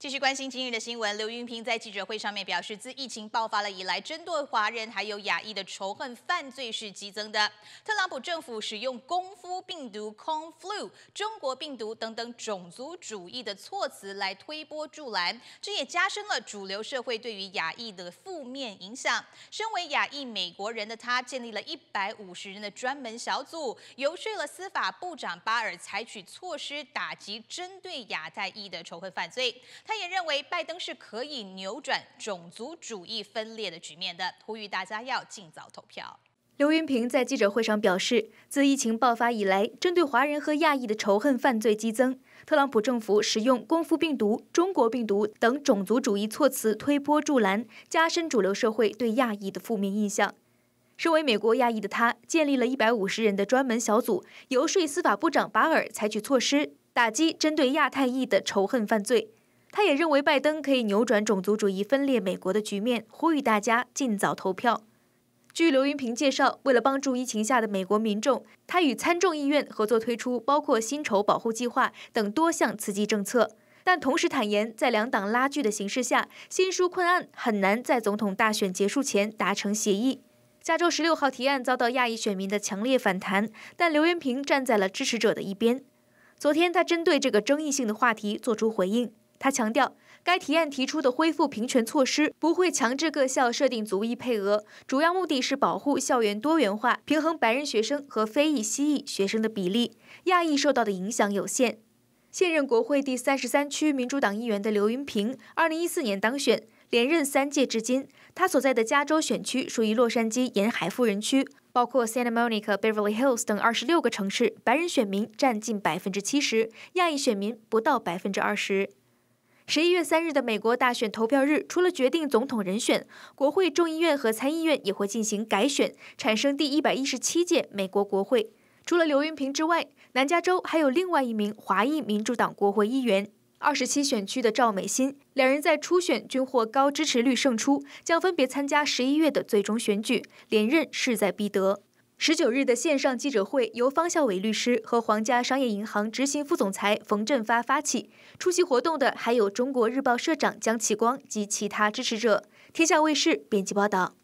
继续关心今日的新闻，刘云平在记者会上面表示，自疫情爆发了以来，针对华人还有亚裔的仇恨犯罪是激增的。特朗普政府使用“功夫病毒 ”（Conflue）、中国病毒等等种族主义的措辞来推波助澜，这也加深了主流社会对于亚裔的负面影响。身为亚裔美国人的他，建立了一百五十人的专门小组，游说了司法部长巴尔采取措施打击针对亚裔的仇恨犯罪。他也认为拜登是可以扭转种族主义分裂的局面的，呼吁大家要尽早投票。刘云平在记者会上表示，自疫情爆发以来，针对华人和亚裔的仇恨犯罪激增，特朗普政府使用“功夫病毒”“中国病毒”等种族主义措辞推波助澜，加深主流社会对亚裔的负面印象。身为美国亚裔的他，建立了一百五十人的专门小组，游说司法部长巴尔采取措施打击针对亚太裔的仇恨犯罪。他也认为拜登可以扭转种族主义分裂美国的局面，呼吁大家尽早投票。据刘云平介绍，为了帮助疫情下的美国民众，他与参众议院合作推出包括薪酬保护计划等多项刺激政策，但同时坦言，在两党拉锯的形势下，新书困案很难在总统大选结束前达成协议。加州十六号提案遭到亚裔选民的强烈反弹，但刘云平站在了支持者的一边。昨天，他针对这个争议性的话题做出回应。他强调，该提案提出的恢复平权措施不会强制各校设定族裔配额，主要目的是保护校园多元化，平衡白人学生和非裔、西裔学生的比例。亚裔受到的影响有限。现任国会第三十三区民主党议员的刘云平，二零一四年当选，连任三届至今。他所在的加州选区属于洛杉矶沿海富人区，包括 Santa Monica、Beverly Hills 等二十六个城市，白人选民占近百分之七十，亚裔选民不到百分之二十。十一月三日的美国大选投票日，除了决定总统人选，国会众议院和参议院也会进行改选，产生第一百一十七届美国国会。除了刘云平之外，南加州还有另外一名华裔民主党国会议员，二十七选区的赵美心，两人在初选均获高支持率胜出，将分别参加十一月的最终选举，连任势在必得。十九日的线上记者会由方孝伟律师和皇家商业银行执行副总裁冯振发发起，出席活动的还有中国日报社长江启光及其他支持者。天下卫视编辑报道。